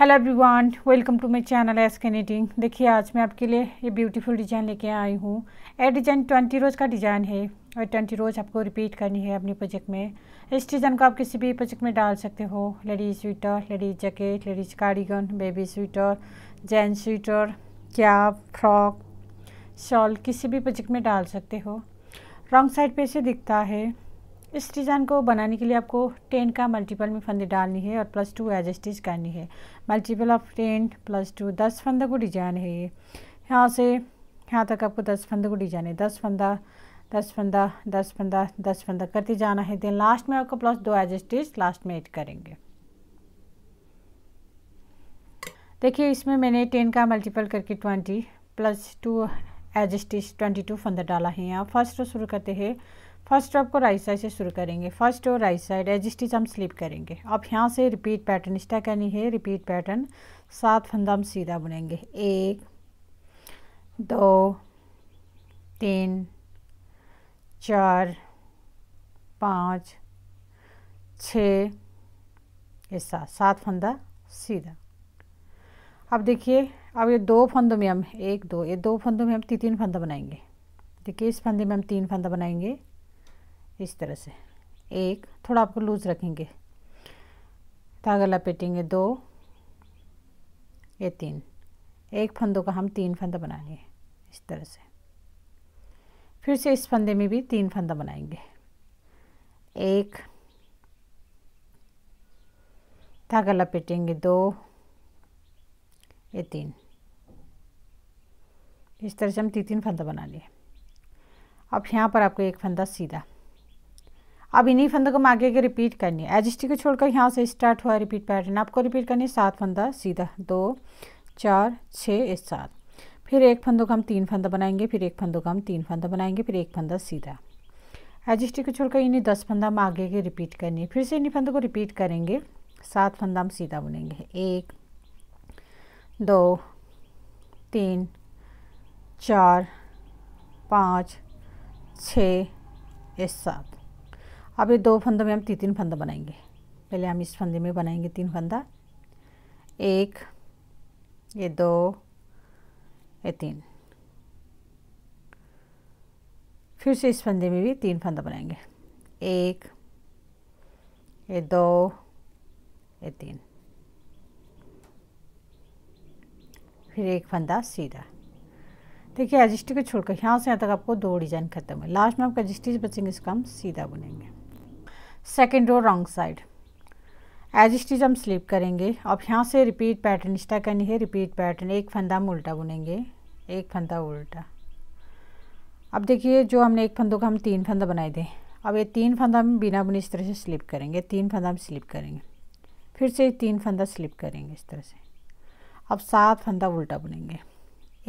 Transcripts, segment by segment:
hello everyone welcome to my channel S knitting देखिए आज मैं आपके लिए ये ब्यूटीफुल डिज़ाइन लेके आई हूँ ये डिज़ाइन ट्वेंटी रोज़ का डिज़ाइन है और ट्वेंटी रोज़ आपको रिपीट करनी है अपने प्रोजेक्ट में इस डिज़ाइन को आप किसी भी प्रोजेक्ट में डाल सकते हो ladies sweater ladies jacket ladies cardigan baby sweater gents sweater cap frock shawl किसी भी प्रोजेक्ट में डाल सकते हो रॉन्ग साइड पर से दिखता है इस डिज़ाइन को बनाने के लिए आपको टेन का मल्टीपल में फंदे डालनी है और प्लस टू एज स्टिच करनी है multiple of ten plus two दस फंदे को डिजाइन है ये यहाँ से यहाँ तक आपको दस फंदे को डिजाइन है दस फंदा दस फंदा दस फंदा दस फंदा करते जाना है देन लास्ट में आपको प्लस दो एज स्टिच लास्ट में एड करेंगे देखिए इसमें मैंने टेन का मल्टीपल करके twenty plus two edge stitch twenty two फंदा डाला है यहाँ फर्स्ट तो शुरू करते हैं फर्स्ट आपको को राइट साइड से शुरू करेंगे फर्स्ट और राइट साइड एज स्टिच हम स्लिप करेंगे अब यहाँ से रिपीट पैटर्न स्टा करनी है रिपीट पैटर्न सात फंदा हम सीधा बुनेंगे एक दो तीन चार पाँच छ सात सात फंदा सीधा अब देखिए अब ये दो फंदों में हम एक दो ये दो फंदों में हम तीन तीन फंदा बनाएंगे देखिए इस फंदे में हम तीन फंदा बनाएंगे इस तरह से एक थोड़ा आपको लूज रखेंगे धागा लपेटेंगे दो ये तीन एक फंदों का हम तीन फंदा बनाएंगे इस तरह से फिर से इस फंदे में भी तीन फंदा बनाएंगे एक धागा लपेटेंगे दो ये तीन इस तरह से हम तीन तीन फंदा बना लिए अब यहाँ पर आपको एक फंदा सीधा अब इन्हीं फंदों को आगे के रिपीट करनी है एजिस्टी को छोड़कर यहाँ से स्टार्ट हुआ रिपीट पैटर्न आपको रिपीट करनी है सात फंदा सीधा दो चार छः सात फिर एक फंदों का हम तीन फंदा बनाएंगे फिर एक फंदों का हम तीन फंदा बनाएंगे फिर एक फंदा सीधा एजिस्टी को छोड़कर इन्हीं दस फंदा हम आगे के रिपीट करनी है फिर से इन्हीं फंदों को रिपीट करेंगे सात फंदा हम सीधा बुनेंगे एक दो तीन चार पाँच छ सात अब ये दो फंदों में हम तीन तीन फंदा बनाएंगे पहले हम इस फंदे में बनाएंगे तीन फंदा एक ये दो ये तीन फिर से इस फंदे में भी तीन फंदा बनाएंगे एक ये दो ये तीन फिर एक फंदा सीधा देखिए एजिस्टी को छोड़कर यहाँ से यहाँ तक आपको दो डिजाइन खत्म है लास्ट में आपका एजिस्टी बचेंगे इसका हम सीधा बुनेंगे second row wrong side edge stitch हम स्लिप करेंगे अब यहाँ से रिपीट पैटर्न स्टा करनी है रिपीट पैटर्न एक फंदा हम उल्टा बुनेंगे एक फंदा उल्टा अब देखिए जो हमने एक फंदों का हम तीन फंदा बनाए थे अब ये तीन फंदा हम बिना बुने इस तरह से स्लिप करेंगे तीन फंदा हम स्लिप करेंगे फिर से तीन फंदा स्लिप करेंगे इस तरह से अब सात फंदा उल्टा बुनेंगे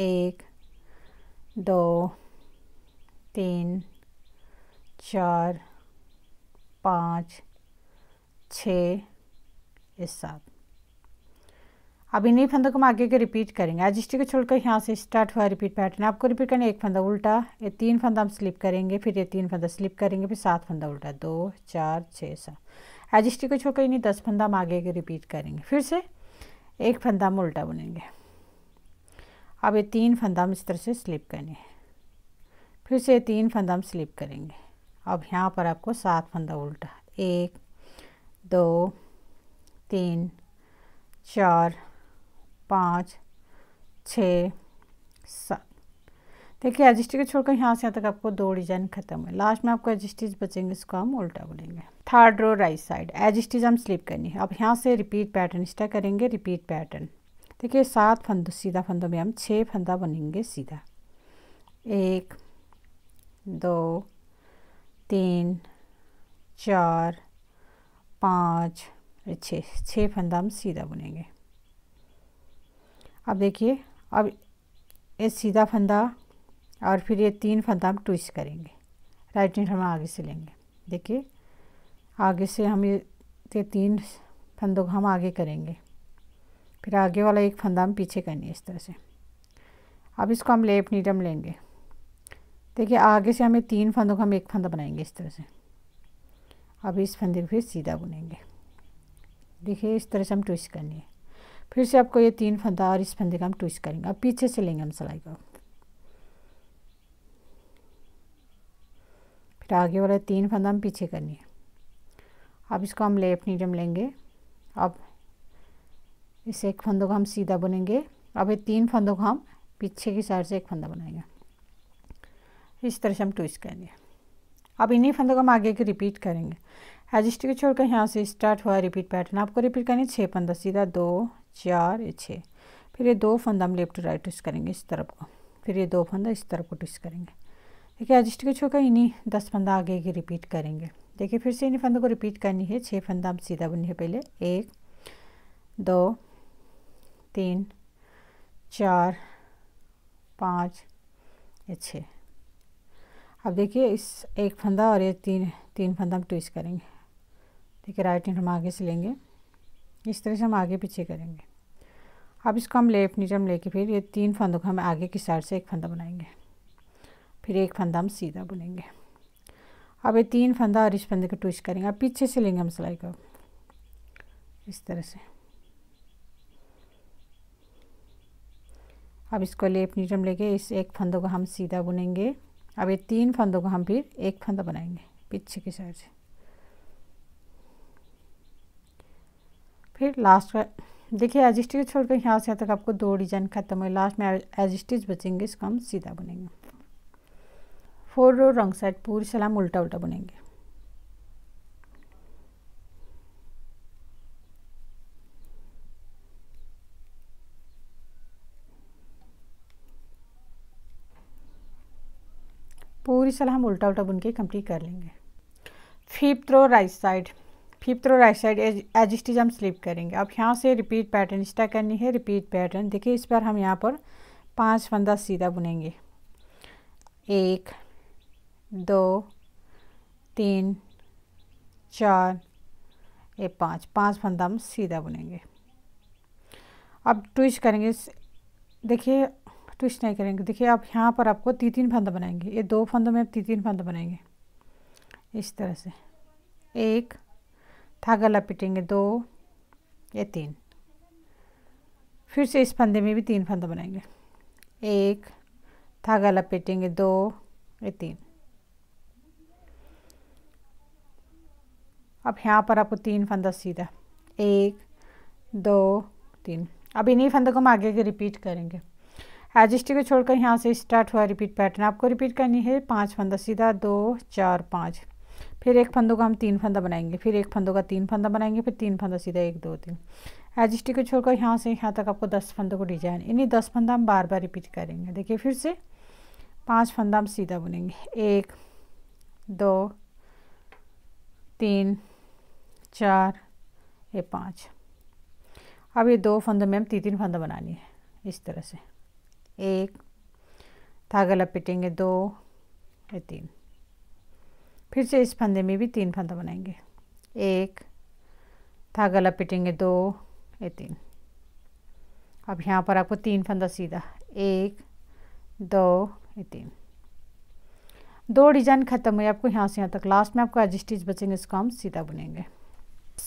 एक दो तीन चार पाँच छ सात अब इन्हीं फंदों को हम आगे के रिपीट करेंगे आज को छोड़कर यहाँ से स्टार्ट हुआ रिपीट पैटर्न आपको रिपीट करना एक फंदा उल्टा ये तीन फंदा हम स्लिप करेंगे फिर ये तीन फंदा स्लिप करेंगे फिर सात फंदा उल्टा दो चार छः सात आज को छोड़कर इन्हीं दस फंदा हम आगे के रिपीट करेंगे फिर से एक फंदा हम उल्टा बुनेंगे अब ये तीन फंदा हम इस तरह से स्लिप करेंगे फिर से तीन फंदा हम स्लिप करेंगे अब यहाँ पर आपको सात फंदा उल्टा एक दो तीन चार पाँच छ सात देखिए को छोड़कर यहाँ से यहाँ तक आपको दो डिजाइन खत्म है लास्ट में आपको एजिस्टिज बचेंगे इसको हम उल्टा बोलेंगे third row right side edge stitch हम स्लिप करनी है अब यहाँ से रिपीट पैटर्न स्टा करेंगे रिपीट पैटर्न देखिए सात फंदों सीधा फंदों में हम छः फंदा बनेंगे सीधा एक दो तीन चार पाँच छः छः फंदा हम सीधा बुनेंगे अब देखिए अब ये सीधा फंदा और फिर ये तीन फंदा हम ट्विस्ट करेंगे राइट हैंड हम आगे से लेंगे देखिए आगे से हम ये तीन फंदों को हम आगे करेंगे फिर आगे वाला एक फंदा हम पीछे करेंगे इस तरह से अब इसको हम लेफ्ट नीडम लेंगे देखिए आगे से हमें तीन फंदों का हम एक फंदा बनाएंगे इस तरह से अब इस फंदे को फिर सीधा बुनेंगे देखिए इस तरह से हम ट्विस्ट करनी है फिर से आपको ये तीन फंदा और इस फंदे का हम ट्विस्ट करेंगे अब पीछे से लेंगे हम सिलाई को फिर आगे वाला तीन फंदा हम पीछे करनी है अब इसको हम लेफ्ट नीडम लेंगे अब इस एक फंदों को हम सीधा बुनेंगे अब ये तीन फंदों को हम पीछे की साइड से एक फंदा बनाएंगे इस तरह से हम ट्विस्ट करेंगे अब इन्हीं फंदों को हम आगे के रिपीट करेंगे एजिस्ट को छोड़कर यहाँ से स्टार्ट हुआ रिपीट पैटर्न आपको रिपीट करनी छः फंदा सीधा दो चार छः फिर ये दो फंदा हम लेफ्ट टू राइट ट्विस्ट करेंगे इस तरफ को फिर ये दो फंदा इस तरफ को ट्विस्ट करेंगे देखिए एजिस्ट को छोड़कर इन्हीं दस फंदा आगे के रिपीट करेंगे देखिए फिर से इन्हीं फंदों को रिपीट करनी है छः फंदा हम सीधा बुनिए पहले एक दो तीन चार पाँच या छः अब देखिए इस एक फंदा और ये तीन तीन फंदा हम ट्विस्ट करेंगे देखिए राइट हैंड हम आगे से लेंगे इस तरह से हम आगे पीछे करेंगे अब इसको हम लेफ्ट नीचे हम लेके फिर ये तीन फंदों को हम आगे की साइड से एक फंदा बनाएंगे फिर एक फंदा हम सीधा बुनेंगे अब ये तीन फंदा और इस फंदे को ट्विस्ट करेंगे अब पीछे से लेंगे हम सिलाई को इस तरह से अब इसको लेफ्ट नीचे हम लेके इस एक फंदों को हम सीधा बुनेंगे अब ये तीन फंदों को हम फिर एक फंदा बनाएंगे पीछे की साइड से फिर लास्ट का देखिए एज स्टिच छोड़कर यहाँ से तक आपको दो डिजाइन खत्म हुई लास्ट में एज स्टिच बचेंगे इसको हम सीधा बुनेंगे फोर रो रंग साइड पूरी सलाम उल्टा उल्टा बुनेंगे पूरी सलाह हम उल्टा उल्टा बुन के कम्प्लीट कर लेंगे fifth row right side fifth row right side edge stitch हम स्लिप करेंगे अब यहाँ से रिपीट पैटर्न स्टार्ट करनी है रिपीट पैटर्न देखिए इस बार हम यहाँ पर पांच फंदा सीधा बुनेंगे एक दो तीन चार ये पाँच पाँच फंदा हम सीधा बुनेंगे अब ट्विस्ट करेंगे देखिए ट्विस्ट नहीं करेंगे देखिए आप यहाँ पर आपको तीन तीन फंदा बनाएंगे ये दो फंदों में आप तीन तीन फंद बनाएंगे इस तरह से एक धागा लपेटेंगे दो ये तीन फिर से इस फंदे में भी तीन फंदा बनाएंगे एक धागा लपेटेंगे दो ये तीन अब यहाँ पर आपको तीन फंदा सीधा एक दो तीन अब इन्हीं फंदों को हम आगे के रिपीट करेंगे एजिस्टी को छोड़कर यहाँ से स्टार्ट हुआ रिपीट पैटर्न आपको रिपीट करनी है पाँच फंदा सीधा दो चार पाँच फिर एक फंदों का हम तीन फंदा बनाएंगे फिर एक फंदों का तीन फंदा बनाएंगे फिर तीन फंदा सीधा एक दो तीन एजिस्टी को छोड़कर यहाँ से यहाँ तक आपको दस फंदों को डिजाइन इन्हीं दस फंदा हम बार बार रिपीट करेंगे देखिए फिर से पाँच फंदा हम सीधा बुनेंगे एक दो तीन चार ये पाँच अब ये दो फंदों में हम तीन तीन फंदा बनानी है इस तरह से एक धागा लपेटेंगे दो या तीन फिर से इस फंदे में भी तीन फंदा बनाएंगे एक धागा लपेटेंगे दो या तीन अब यहाँ पर आपको तीन फंदा सीधा एक दो या तीन दो डिजाइन खत्म हुई आपको यहाँ से यहाँ तक लास्ट में आपको एज स्टिच बचेंगे इसको हम सीधा बुनेंगे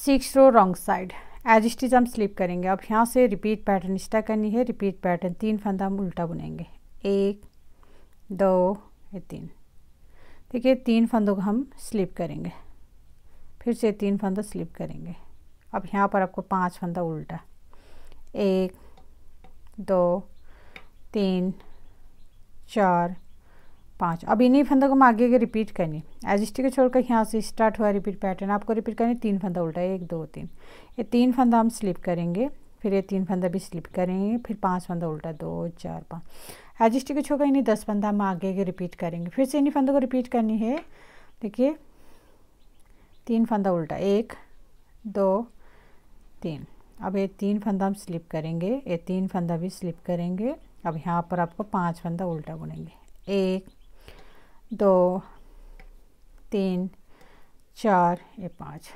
six row wrong side edge stitch हम स्लिप करेंगे अब यहाँ से रिपीट पैटर्न स्टा करनी है रिपीट पैटर्न तीन फंदा हम उल्टा बुनेंगे एक दो ये तीन ठीक है तीन फंदों को हम स्लिप करेंगे फिर से तीन फंदा स्लिप करेंगे अब यहाँ पर आपको पांच फंदा उल्टा एक दो तीन चार पाँच अब इन्हीं फंदों को हम आगे आगे रिपीट करनी एज को छोड़कर यहाँ से स्टार्ट हुआ रिपीट पैटर्न आपको रिपीट करनी तीन फंदा उल्टा एक दो तीन ये तीन फंदा हम स्लिप करेंगे फिर ये तीन फंदा भी स्लिप करेंगे फिर पाँच फंदा उल्टा दो चार पाँच एज को छोड़कर इन्हीं दस फंदा हम आगे आगे रिपीट करेंगे फिर से इन्हीं फंदों को रिपीट करनी है देखिए तीन फंदा उल्टा एक दो तीन अब ये तीन फंदा हम स्लिप करेंगे ये तीन फंदा भी स्लिप करेंगे अब यहाँ पर आपको पांच फंदा उल्टा बुनेंगे एक दो तीन चार ये पाँच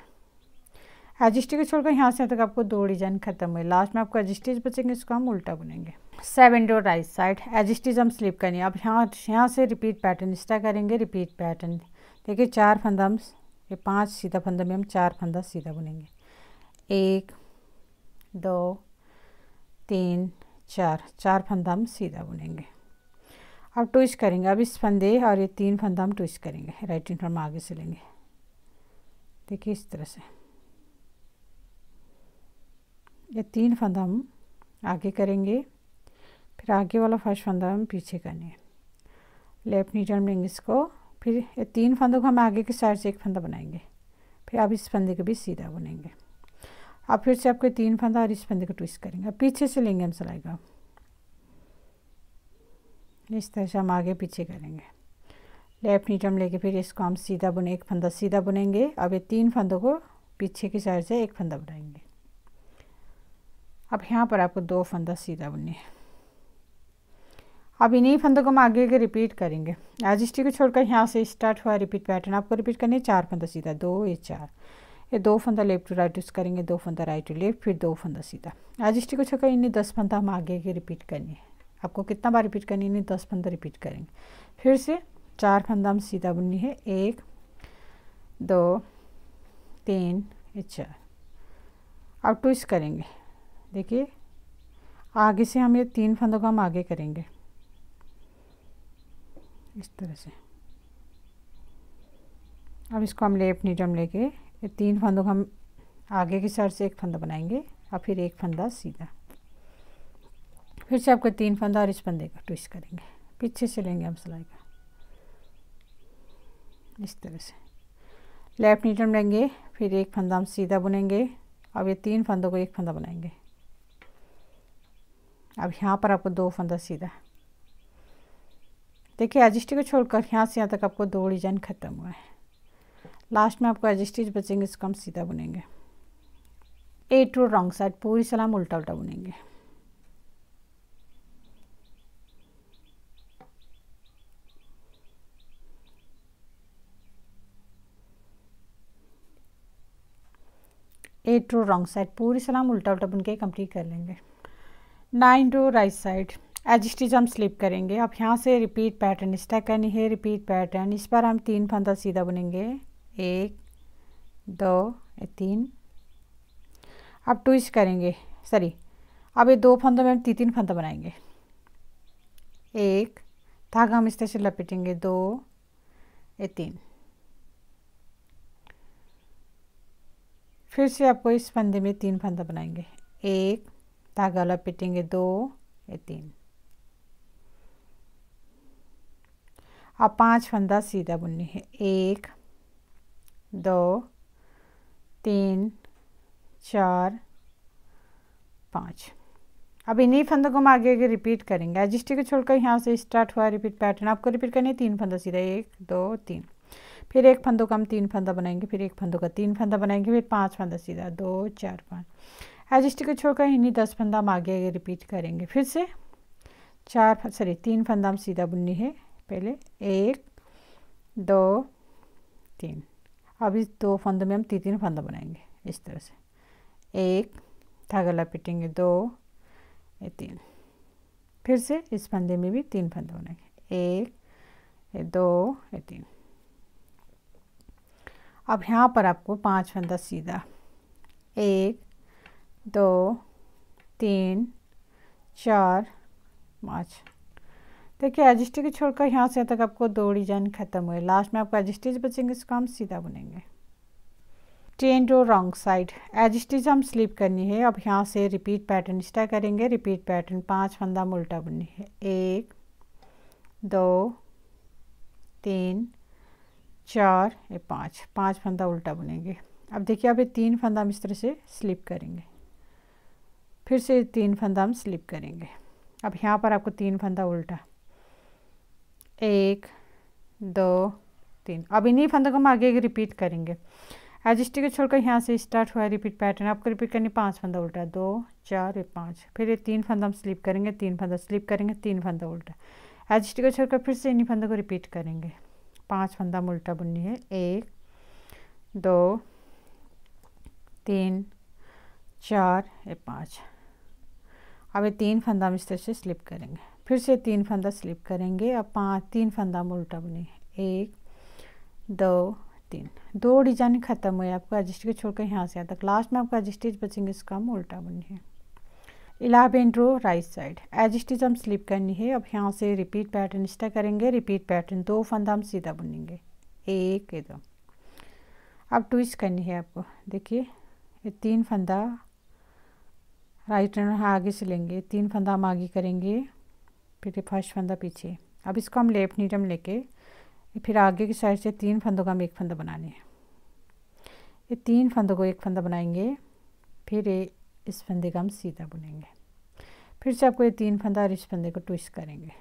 एजिस्टिक छोड़कर यहाँ से तक आपको दो डिजाइन खत्म हुए लास्ट में आपको एजिस्टिज बचेंगे इसको हम उल्टा बुनेंगे seven row right side edge stitch हम स्लिप करेंगे अब यहाँ यहाँ से रिपीट पैटर्न इस्टा करेंगे रिपीट पैटर्न देखिए चार फंदा हम ये पाँच सीधा फंदा में हम चार फंदा सीधा बुनेंगे एक दो तीन चार चार फंदा हम सीधा बुनेंगे अब ट्विस्ट करेंगे अब इस फंदे और ये तीन फंदा हम ट्विस्ट करेंगे राइट इन फ्रॉम आगे से लेंगे देखिए इस तरह से ये तीन फंदा हम आगे करेंगे फिर आगे वाला फर्स्ट फंदा हम पीछे करेंगे लेफ्ट नीचे हम लेंगे इसको फिर ये तीन फंदों को हम आगे के साइड से एक फंदा बनाएंगे फिर अब इस फंदे को भी सीधा बुनेंगे अब फिर से आपको तीन फंदा और इस फंदे को ट्विस्ट करेंगे पीछे से लेंगे हम सिलाई का इस तरह से हम आगे पीछे करेंगे लेफ्ट नीट हम लेके फिर इसको हम सीधा बुने एक फंदा सीधा बुनेंगे अब ये तीन फंदों को पीछे की साइड से एक फंदा बनाएंगे अब यहाँ पर आपको दो फंदा सीधा बुनने हैं अब इन्हीं फंदों को हम आगे आगे रिपीट करेंगे आज को छोड़कर यहाँ से स्टार्ट हुआ रिपीट पैटर्न आपको रिपीट करनी है चार फंदा सीधा दो ये चार ये दो फंदा लेफ्ट टू राइट करेंगे दो फंदा राइट टू लेफ्ट फिर दो फंदा सीधा आज को छोड़कर इन्हें दस फंदा हम आगे आगे रिपीट करनी है आपको कितना बार रिपीट करनी है दस फंदा रिपीट करेंगे फिर से चार फंदा हम सीधा बुननी है एक दो तीन ये चार अब ट्विस्ट करेंगे देखिए आगे से हम ये तीन फंदों को हम आगे करेंगे इस तरह से अब इसको हम लेफ्ट नीडम लेके ये तीन फंदों को हम आगे के सर से एक फंदा बनाएंगे और फिर एक फंदा सीधा फिर से आपका तीन फंदा और इस फंदे का ट्विस्ट करेंगे पीछे से लेंगे हम सिलाई का इस तरह से लेफ्ट नीटम लेंगे फिर एक फंदा हम सीधा बुनेंगे अब ये तीन फंदों को एक फंदा बनाएंगे अब यहाँ पर आपको दो फंदा सीधा देखिए एजिस्टी को छोड़कर यहाँ से यहाँ तक आपको दो डिजाइन ख़त्म हुआ है लास्ट में आपको एजिस्टीज बचेंगे इसको हम सीधा बुनेंगे ए टू रॉन्ग साइड पूरी सलाम उल्टा उल्टा बुनेंगे एट रो रॉन्ग साइड पूरी सलाम उल्टा उल्टा बुन के कम्प्लीट कर लेंगे nine row right side edge stitch हम स्लिप करेंगे अब यहाँ से रिपीट पैटर्न स्टैक करनी है रिपीट पैटर्न इस बार हम तीन फंदा सीधा बुनेंगे एक दो तीन अब ट्विस्ट करेंगे सॉरी अब ये दो फंदों में हम तीन तीन फंदा बनाएंगे एक धागा हम इस तरह से लपेटेंगे दो ये तीन फिर से आपको इस फंदे में तीन फंदा बनाएंगे एक धागा लपेटेंगे दो या तीन अब पांच फंदा सीधा बुननी है एक दो तीन चार पाँच अब इन्हीं फंदों को हम आगे आगे रिपीट करेंगे एजिस्टी को छोड़कर यहाँ से स्टार्ट हुआ रिपीट पैटर्न आपको रिपीट करनी है तीन फंदा सीधा एक दो तीन फिर एक फंदों का हम तीन फंदा बनाएंगे फिर एक फंदों का तीन फंदा बनाएंगे फिर पाँच फंदा सीधा दो चार पाँच एडजस्ट को छोड़कर इन्हीं दस फंदा हम आगे आगे रिपीट करेंगे फिर से चार सॉरी तीन फंदा हम सीधा बुननी है पहले एक दो तीन अब इस दो फंदों में हम तीन तीन फंदा बनाएंगे इस तरह से एक धागा लपेटेंगे दो ये तीन फिर से इस फंदे में भी तीन फंदा बनाएंगे एक ये दो ये तीन अब यहाँ पर आपको पाँच फंदा सीधा एक दो तीन चार पाँच देखिए एजिस्टी को छोड़कर यहाँ से यहाँ तक आपको दो डिजाइन खत्म हुए लास्ट में आपको एजिस्टीज बचेंगे इसको हम सीधा बुनेंगे ten row wrong side edge stitch हम स्लिप करनी है अब यहाँ से रिपीट पैटर्न स्टा करेंगे रिपीट पैटर्न पांच फंदा उल्टा बुननी है एक दो तीन चार ये पाँच पाँच फंदा उल्टा बुनेंगे अब देखिए अब ये तीन फंदा हम इस तरह से स्लिप करेंगे फिर से तीन फंदा हम स्लिप करेंगे अब यहाँ पर आपको तीन फंदा उल्टा एक दो तीन अब इन्हीं फंदों को हम आगे रिपीट करेंगे एजिस्टी को छोड़कर यहाँ से स्टार्ट हुआ है रिपीट पैटर्न आपको रिपीट करनी पांच फंदा उल्टा दो चार ये पाँच फिर ये तीन फंदा हम स्लिप करेंगे तीन फंदा स्लिप करेंगे तीन फंदा उल्टा एजिस्टी को छोड़कर फिर से इन्हीं फंदों को रिपीट करेंगे पांच फंदा में उल्टा बुननी है एक दो तीन चार ये पाँच अब ये तीन फंदा में इस तरह से स्लिप करेंगे फिर से तीन फंदा स्लिप करेंगे अब पाँच तीन फंदा में उल्टा बुनी एक दो तीन दो डिजाइन ख़त्म हुए आपका एडजस्टिज छोड़कर यहाँ से आता लास्ट में आपका एडजस्टिज बचेंगे इसका हम उल्टा बुनिए रो राइट साइड एजिस्टिज हम स्लिप करनी है अब यहाँ से रिपीट पैटर्न स्टा करेंगे रिपीट पैटर्न दो फंदा हम सीधा बुनेंगे एक दो अब ट्विस्ट करनी है आपको देखिए ये तीन फंदा राइट हैंड आगे से लेंगे तीन फंदा हम आगे करेंगे फिर फर्स्ट फंदा पीछे अब इसको हम लेफ्ट नीडम लेके फिर आगे की साइड से तीन फंदों का हम एक फंदा बनाने हैं ये तीन फंदों को एक फंदा बनाएंगे फिर इस फंदे का हम सीधा बुनेंगे फिर से आपको ये तीन फंदा और इस फंदे को ट्विस्ट करेंगे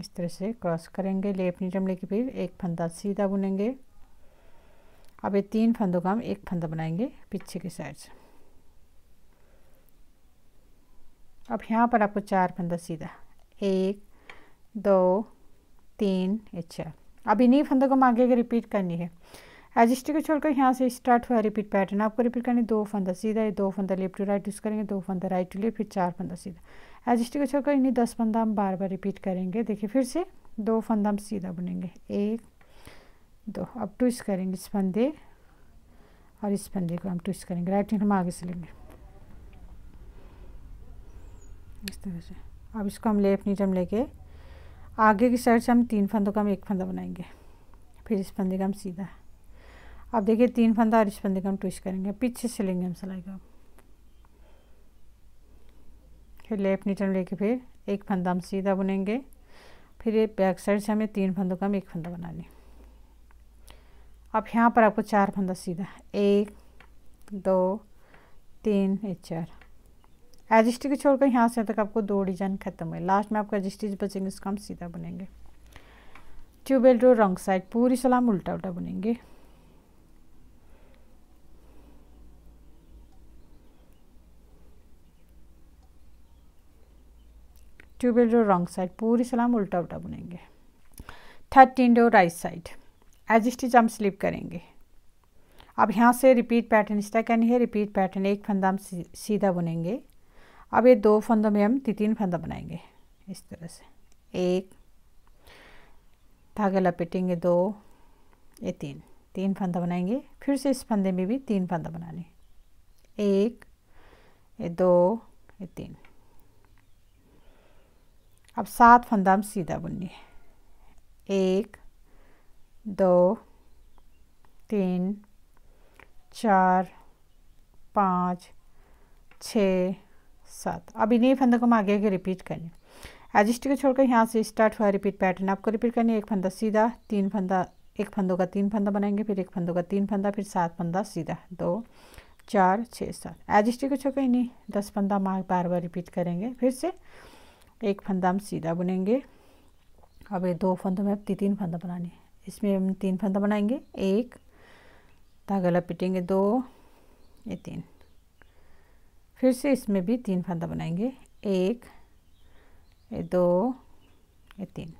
इस तरह से क्रॉस करेंगे लेफ्ट नीटम लेके फिर एक फंदा सीधा बुनेंगे अब ये तीन फंदों का हम एक फंदा बनाएंगे पीछे के साइड से अब यहाँ पर आपको चार फंदा सीधा एक दो तीन ये चार अब इन्हीं फंदों को हम आगे रिपीट करनी है एजिस्टिक छोड़ छोड़कर यहाँ से स्टार्ट हुआ रिपीट पैटर्न आपको रिपीट करनी दो फंदा सीधा दो फंदा लेफ्ट टू राइट यूज़ करेंगे दो फंदा राइट टू लेफ्ट फिर चार फंदा सीधा एजिस्टिक छोड़ छोड़कर इन्हीं दस फंदा हम बार बार रिपीट करेंगे देखिए फिर से दो फंदा हम सीधा बुनेंगे एक दो अब ट्विस्ट करेंगे इस फंदे और इस फंदे को हम ट्विस्ट करेंगे राइट हैंड हम आगे से लेंगे इस तरह से अब इसको हम लेफ्ट नीचे हम लेके आगे की साइड से हम तीन फंदों का हम एक फंदा बनाएंगे फिर इस फंदे का हम सीधा अब देखिए तीन फंदा और इस फंदे का हम ट्विस्ट करेंगे पीछे से लेंगे हम सिलाई का फिर लेफ्ट नीटन लेके फिर एक फंदा हम सीधा बुनेंगे फिर ये बैक साइड से हमें तीन फंदों का हम एक फंदा बना लें अब यहाँ पर आपको चार फंदा सीधा एक दो तीन एक चार एजिस्टी को छोड़कर यहाँ से तक आपको दो डिजाइन खत्म हुए लास्ट में आपको एजिस्टीज बचेंगे उसका हम सीधा बुनेंगे ट्यूबेल रो रंग साइड पूरी सलाम उल्टा उल्टा बुनेंगे ट्यूबेल डो रॉन्ग साइड पूरी सलाम उल्टा उल्टा बुनेंगे thirteen row right side edge stitch हम स्लिप करेंगे अब यहाँ से रिपीट पैटर्न तरह करनी है रिपीट पैटर्न एक फंदा हम सीधा बुनेंगे अब ये दो फंदों में हम तीन फंदा बनाएंगे इस तरह से एक धागे लपेटेंगे दो ये तीन तीन फंदा बनाएंगे फिर से इस फंदे में भी तीन फंदा बनाने एक ये दो ये तीन अब सात फंदा हम सीधा बुनिए एक दो तीन चार पाँच छ सात अब इन्हीं फंदों को हम आगे आगे रिपीट करेंगे एजिस्ट को छोड़कर यहाँ से स्टार्ट हुआ रिपीट पैटर्न आपको रिपीट करनी है एक फंदा सीधा तीन फंदा एक फंदों का तीन फंदा बनाएंगे फिर एक फंदों का तीन फंदा फिर सात फंदा सीधा दो चार छः सात एडजस्ट को छोड़कर इन्हीं दस फंदा हम बार बार रिपीट करेंगे फिर से एक फंदा हम सीधा बुनेंगे अब ये दो फंदों में अब तीन फंदा बनाने हैं इसमें हम तीन फंदा बनाएंगे एक धागा लपेटेंगे दो ये तीन फिर से इसमें भी तीन फंदा बनाएंगे एक ये दो ये तीन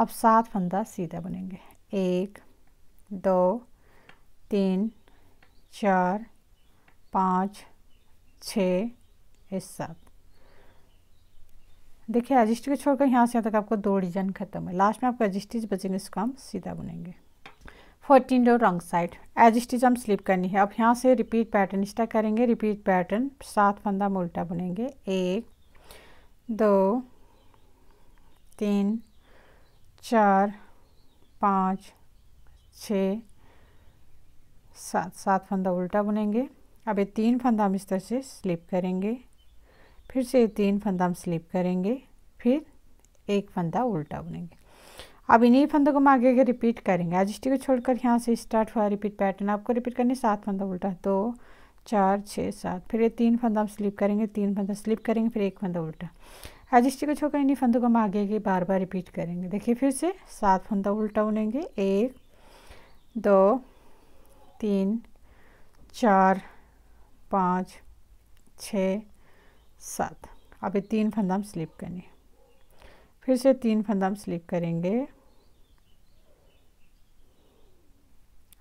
अब सात फंदा सीधा बनेंगे एक दो तीन चार पाँच छः इस सब देखिए रजिस्टर को छोड़कर यहाँ से यहाँ तक आपको दो डिजाइन खत्म है लास्ट में आपको एजिस्टिज बचेंगे उसको हम सीधा बुनेंगे fourteen row wrong side edge stitch हम स्लिप करनी है अब यहाँ से रिपीट पैटर्न स्टा करेंगे रिपीट पैटर्न सात फंदा हम उल्टा बुनेंगे एक दो तीन चार पाँच छ सात सात फंदा उल्टा बुनेंगे अब ये तीन फंदा हम इस तरह से स्लिप करेंगे फिर से ये तीन फंदा हम स्लिप करेंगे फिर एक फंदा उल्टा बुनेंगे अब इन्हीं फंदों को हम आगे आगे रिपीट करेंगे आज को छोड़कर यहाँ से स्टार्ट हुआ रिपीट पैटर्न आपको रिपीट करने सात फंदा उल्टा दो चार छः सात फिर ये तीन फंदा हम स्लिप करेंगे तीन फंदा स्लिप करेंगे फिर एक फंदा उल्टा एजिस्टी को छोड़कर इन्हीं फंदों को हम आगे आगे बार बार रिपीट करेंगे देखिए फिर से सात फंदा उल्टा बुनेंगे एक दो तीन चार पाँच छः सात अब ये तीन फंदाम स्लिप करनी फिर से तीन फंदाम स्लिप करेंगे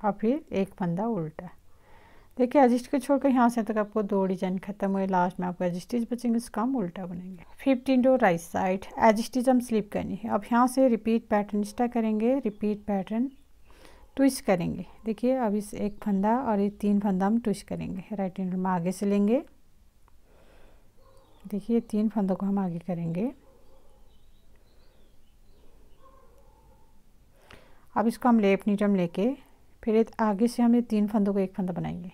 और फिर एक फंदा उल्टा देखिए एजिस्ट को छोड़कर यहाँ से तक आपको दो डिजाइन खत्म हुए लास्ट में आपको एजिस्टिज बचेंगे उसका हम उल्टा बनेंगे फिफ्टीन डो राइट साइड एजिस्टिज हम स्लिप करनी है अब यहाँ से रिपीट पैटर्न स्टा करेंगे रिपीट पैटर्न ट्विस्ट करेंगे देखिए अब इस एक फंदा और ये तीन फंदा हम ट्विस्ट करेंगे राइट हैंडल में आगे से लेंगे देखिए तीन फंदों को हम आगे करेंगे अब इसको हम लेफ्ट नीटम लेके फिर आगे से हम ये तीन फंदों को एक फंदा बनाएंगे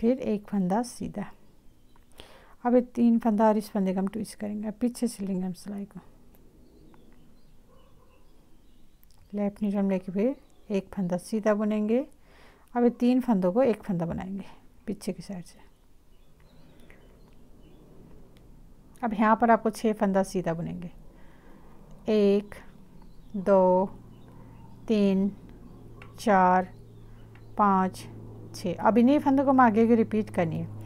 फिर एक फंदा सीधा अब ये तीन फंदा और इस फंदे का हम ट्विस्ट करेंगे अब पीछे से लेंगे हम सिलाई को लेफ्ट नीचे हम लेके फिर एक फंदा सीधा बुनेंगे अब ये तीन फंदों को एक फंदा बनाएंगे पीछे की साइड से अब यहाँ पर आपको छः फंदा सीधा बुनेंगे एक दो तीन चार पाँच छः अब इन्हीं फंदों को हम आगे की रिपीट करनी है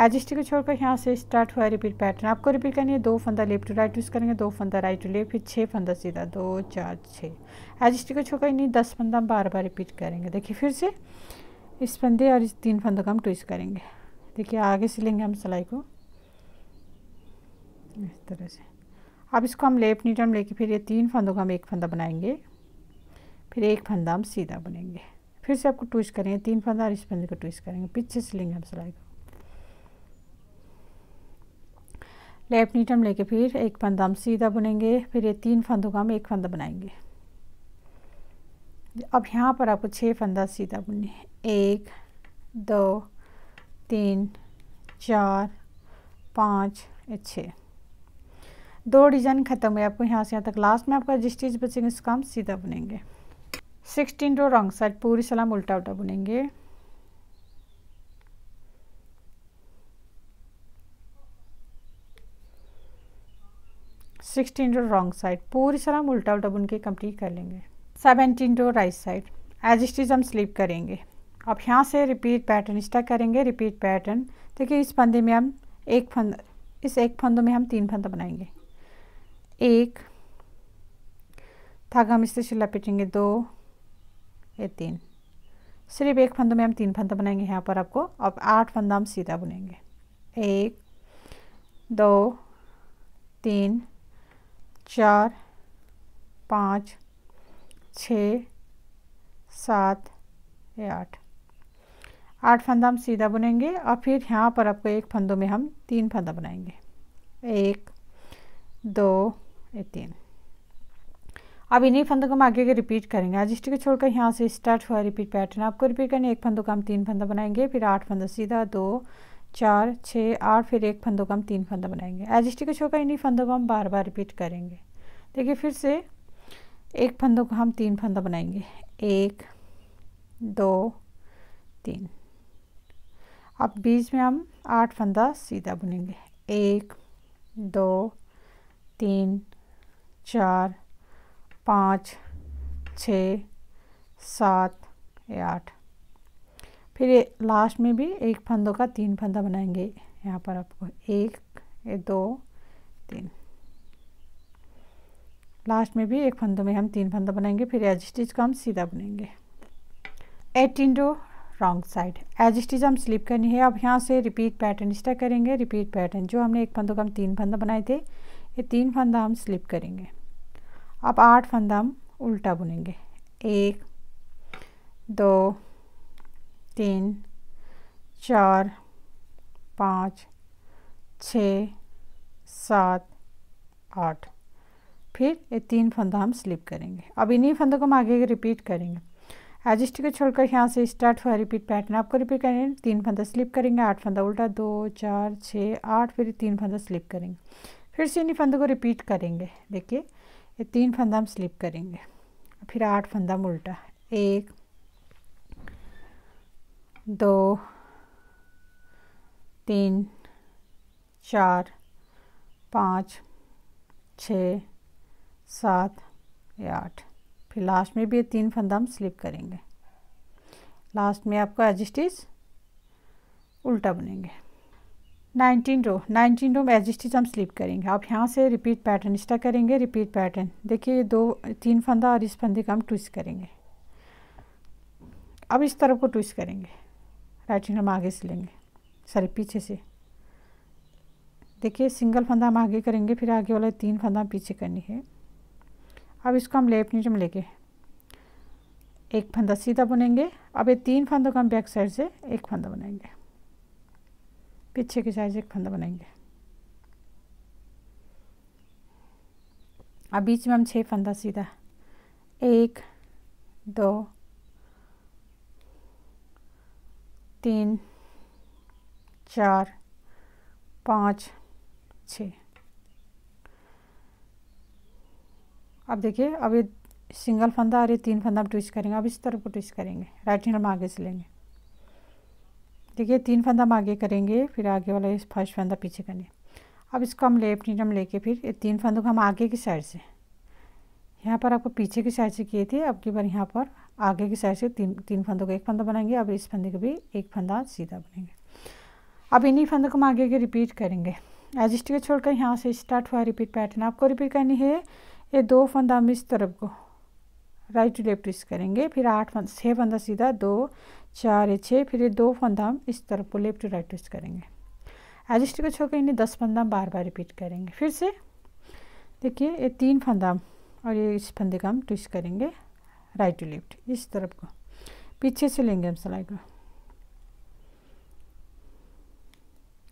एजिस्टी को छोड़कर यहाँ से स्टार्ट हुआ रिपीट पैटर्न आपको रिपीट करनी है दो फंदा लेफ्ट टू राइट यूज़ करेंगे दो फंदा राइट टू लेफ्ट फिर छः फंदा सीधा दो चार छः एजिस्टी को छोड़कर इन्हीं दस फंदा हम बार बार रिपीट करेंगे देखिए फिर से इस फंदे और इस तीन फंदों का हम ट्विस्ट करेंगे देखिए आगे सिलेंगे हम सिलाई को इस तरह से अब इसको हम लेफ्ट नीटम लेके फिर ये तीन फंदों का हम एक फंदा बनाएंगे फिर एक फंदा हम सीधा बनेंगे फिर से आपको ट्विस्ट करेंगे तीन फंदा और इस फंदे को ट्विस्ट करेंगे पीछे सिलेंगे हम सिलाई को लेफ्ट नीट हम लेके फिर एक फंदा हम सीधा बुनेंगे फिर ये तीन फंदों का हम एक फंदा बनाएंगे अब यहाँ पर आपको छः फंदा सीधा बुनने एक दो तीन चार पाँच छः दो डिजाइन ख़त्म हुए आपको यहाँ से यहाँ तक लास्ट में आपका जिस चीज़ बचेंगे उसका हम सीधा बुनेंगे सिक्सटीन रो रॉन्ग साइड पूरी सलाम उल्टा उल्टा बुनेंगे सिक्सटीन डो रॉन्ग साइड पूरी तरह हम उल्टा उल्टा बुन के कम्प्लीट कर लेंगे सेवनटीन डो राइट साइड एज इज हम स्लीप करेंगे अब यहाँ से रिपीट पैटर्न स्टक करेंगे रिपीट पैटर्न देखिए इस फंदे में हम एक फंद इस एक फंदों में हम तीन फंदा बनाएंगे एक धागा हम इससे शिला पिटेंगे दो ये तीन सिर्फ एक फंदों में हम तीन फंदा बनाएंगे यहाँ पर आपको अब आठ फंदा हम सीधा बुनेंगे एक दो तीन चार पाँच छ सात या आठ आठ फंदा हम सीधा बुनेंगे और फिर यहाँ पर आपको एक फंदों में हम तीन फंदा बनाएंगे एक दो ये तीन अब इन्हीं फंदों को हम आगे के रिपीट करेंगे आज स्टिक छोड़कर यहाँ से स्टार्ट हुआ रिपीट पैटर्न आपको रिपीट करने एक फंदों का हम तीन फंदा बनाएंगे फिर आठ फंदा सीधा दो चार छः आठ फिर एक फंदों का हम तीन फंदा बनाएंगे एज स्टिक शो का इन्हीं फंदों को हम बार बार रिपीट करेंगे देखिए फिर से एक फंदों का हम तीन फंदा बनाएंगे एक दो तीन अब बीच में हम आठ फंदा सीधा बुनेंगे एक दो तीन चार पाँच छ सात आठ फिर लास्ट में भी एक फंदों का तीन फंदा बनाएंगे यहाँ पर आपको एक दो तीन लास्ट में भी एक फंदों में हम तीन फंदा बनाएंगे फिर एज स्टिच का हम सीधा बुनेंगे eighteen to wrong side edge stitch हम स्लिप करनी है अब यहाँ से रिपीट पैटर्न स्टार्ट करेंगे रिपीट पैटर्न जो हमने एक फंदों का हम तीन फंदा बनाए थे ये तीन फंदा हम स्लिप करेंगे अब आठ फंदा हम उल्टा बुनेंगे एक दो तीन चार पाँच छ सात आठ फिर ये तीन फंदा हम स्लिप करेंगे अब इन्हीं फंदों को हम आगे रिपीट करेंगे एजिस्ट को छोड़कर यहाँ से स्टार्ट हुआ रिपीट पैटर्न आपको रिपीट करेंगे तीन फंदा स्लिप करेंगे आठ फंदा उल्टा दो चार छः आठ फिर तीन फंदा स्लिप करेंगे फिर से इन्हीं फंदों को रिपीट करेंगे देखिए ये तीन फंदा हम स्लिप करेंगे फिर आठ फंदा हम उल्टा एक दो तीन चार पाँच छ सात या आठ फिर लास्ट में भी ये तीन फंदा हम स्लिप करेंगे लास्ट में आपका एजस्टिस उल्टा बनेंगे नाइनटीन रो नाइनटीन रो में एजस्टिस हम स्लिप करेंगे आप यहाँ से रिपीट पैटर्न स्टा करेंगे रिपीट पैटर्न देखिए ये दो तीन फंदा और इस फंदे का हम ट्विस्ट करेंगे अब इस तरफ को ट्विस्ट करेंगे लाइटिंग हम आगे से लेंगे सॉरी पीछे से देखिए सिंगल फंदा हम आगे करेंगे फिर आगे वाला तीन फंदा पीछे करनी है अब इसको हम लेफ्ट नीचे में लेके एक फंदा सीधा बुनेंगे अब ये तीन फंदों का हम बैक साइड से एक फंदा बनाएंगे पीछे की साइड से एक फंदा बनाएंगे अब बीच में हम छः फंदा सीधा एक दो तीन चार पाँच छ अब देखिए अब ये सिंगल फंदा और ये तीन फंदा हम ट्विस्ट करेंगे अब इस तरफ को ट्विस्ट करेंगे राइट हैंड हम आगे से लेंगे देखिए तीन फंदा हम आगे करेंगे फिर आगे वाला इस फर्स्ट फंदा पीछे करेंगे अब इसको हम लेफ्ट हैंड हम लेके फिर ये तीन फंदों को हम आगे की साइड से यहाँ पर आपको पीछे की साइड से किए थे अब की बार यहाँ पर आगे की साइड से तीन तीन फंदों का एक फंदा बनाएंगे अब इस फंदे का भी एक फंदा सीधा बनेंगे अब इन्हीं फंदों को हम आगे आगे रिपीट करेंगे एज स्टिच छोड़कर यहाँ से स्टार्ट हुआ रिपीट पैटर्न आपको रिपीट करनी है ये दो फंदा हम इस तरफ को राइट टू लेफ्ट इस करेंगे फिर आठ फंदा छः फंदा सीधा दो चार छः फिर ये दो फंदा हम इस तरफ को लेफ्ट टू राइट ट्विस्ट करेंगे एज स्टिक को छोड़कर इन्हें दस फंदा हम बार बार रिपीट करेंगे फिर से देखिए ये तीन फंदा और ये इस फंदे का हम ट्विस्ट करेंगे राइट टू लेफ्ट इस तरफ को पीछे से लेंगे हम सिलाई को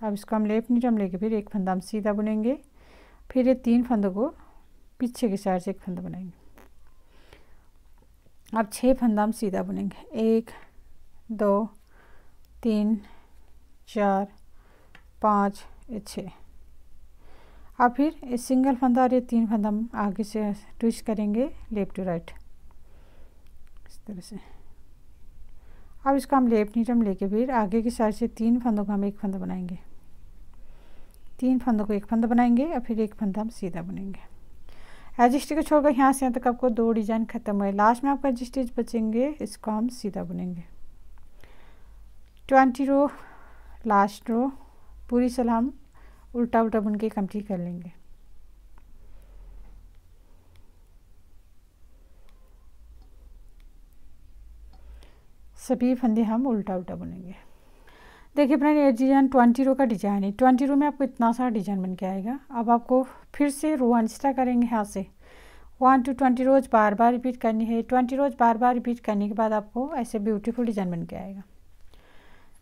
अब इसको हम लेफ्ट नीचे हम लेके फिर एक फंदा हम सीधा बुनेंगे फिर ये तीन फंदों को पीछे के साइड से एक फंदा बनाएंगे अब छः फंदा हम सीधा बुनेंगे एक दो तीन चार पाँच छः अब फिर ये सिंगल फंदा और ये तीन फंदा हम आगे से ट्विस्ट करेंगे लेफ्ट टू राइट इस तरह से अब इसका हम लेप नीचे हम लेके फिर आगे की साइड से तीन फंदों को हम एक फंदा बनाएंगे तीन फंदों को एक फंदा बनाएंगे और फिर एक फंदा हम सीधा बुनेंगे एजिस्टी को छोड़कर यहाँ से यहाँ तक आपको दो डिजाइन खत्म हुए लास्ट में आपका एजिस्टीज बचेंगे इसको हम सीधा बुनेंगे ट्वेंटी रो लास्ट रो पूरी सलाम उल्टा उल्टा बुन के कंप्लीट कर लेंगे सभी फंदे हम उल्टा उल्टा बुनेंगे देखिए फ्रेंड ये डिजाइन ट्वेंटी रो का डिजाइन है ट्वेंटी रो में आपको इतना सारा डिजाइन बन के आएगा अब आपको फिर से रो अंस्टा करेंगे हाथ से वन टू ट्वेंटी रोज बार बार रिपीट करनी है ट्वेंटी रोज बार बार रिपीट करने के बाद आपको ऐसे ब्यूटीफुल डिजाइन बन के आएगा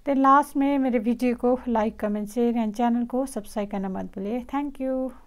देन लास्ट में मेरे वीडियो को like comment share and channel को सब्सक्राइब करना मत भूलिए थैंक यू